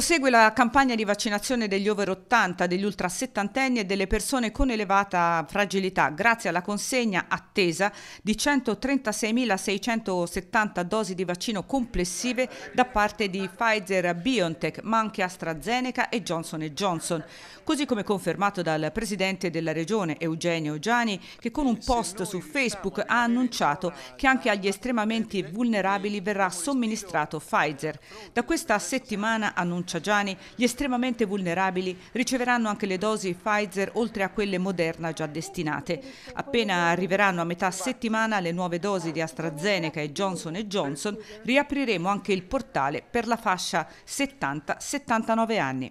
Prosegue la campagna di vaccinazione degli over 80, degli ultra settantenni e delle persone con elevata fragilità grazie alla consegna attesa di 136.670 dosi di vaccino complessive da parte di Pfizer BioNTech, ma anche AstraZeneca e Johnson Johnson. Così come confermato dal presidente della regione Eugenio Giani, che con un post su Facebook ha annunciato che anche agli estremamente vulnerabili verrà somministrato Pfizer. Da questa settimana annunciato Marciagiani, gli estremamente vulnerabili riceveranno anche le dosi Pfizer oltre a quelle Moderna già destinate. Appena arriveranno a metà settimana le nuove dosi di AstraZeneca e Johnson Johnson, riapriremo anche il portale per la fascia 70-79 anni.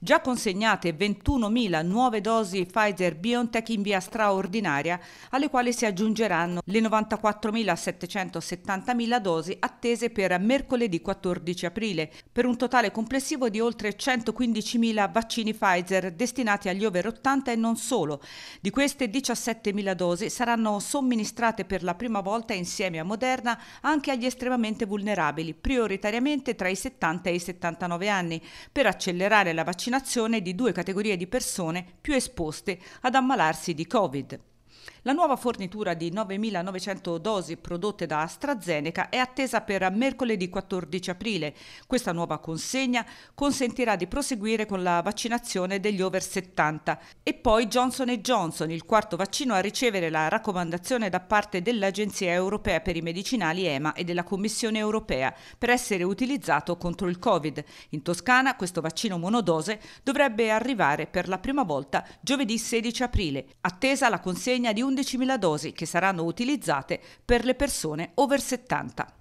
Già consegnate 21.000 nuove dosi Pfizer-BioNTech in via straordinaria, alle quali si aggiungeranno le 94.770.000 dosi attese per mercoledì 14 aprile, per un totale complessivo di oltre 115.000 vaccini Pfizer destinati agli over 80 e non solo. Di queste 17.000 dosi saranno somministrate per la prima volta insieme a Moderna anche agli estremamente vulnerabili, prioritariamente tra i 70 e i 79 anni, per accelerare la vaccinazione vaccinazione di due categorie di persone più esposte ad ammalarsi di Covid. La nuova fornitura di 9.900 dosi prodotte da AstraZeneca è attesa per mercoledì 14 aprile. Questa nuova consegna consentirà di proseguire con la vaccinazione degli over 70 e poi Johnson Johnson, il quarto vaccino a ricevere la raccomandazione da parte dell'Agenzia Europea per i Medicinali EMA e della Commissione Europea per essere utilizzato contro il Covid. In Toscana questo vaccino monodose dovrebbe arrivare per la prima volta giovedì 16 aprile, attesa la consegna di 11 11.000 dosi che saranno utilizzate per le persone over 70.